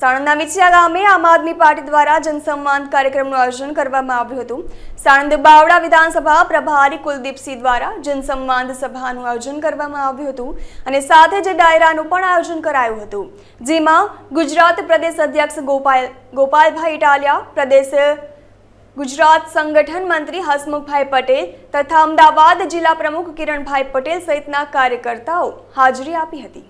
સાણંદના વિછિયા ગામે આમ આદમી પાર્ટી દ્વારા જનસન્માન કાર્યક્રમનું આયોજન કરવામાં આવ્યું હતું સાણંદ બાવડા વિધાનસભા પ્રભારી કુલદીપસિંહ દ્વારા જનસન્માન સભાનું આયોજન કરવામાં આવ્યું હતું અને સાથે જ ડાયરાનું પણ આયોજન કરાયું હતું જેમાં ગુજરાત પ્રદેશ અધ્યક્ષ ગોપાલ ગોપાલભાઈ ઇટાલિયા પ્રદેશ ગુજરાત સંગઠન મંત્રી હસમુખભાઈ પટેલ તથા અમદાવાદ જિલ્લા પ્રમુખ કિરણભાઈ પટેલ સહિતના કાર્યકર્તાઓ હાજરી આપી હતી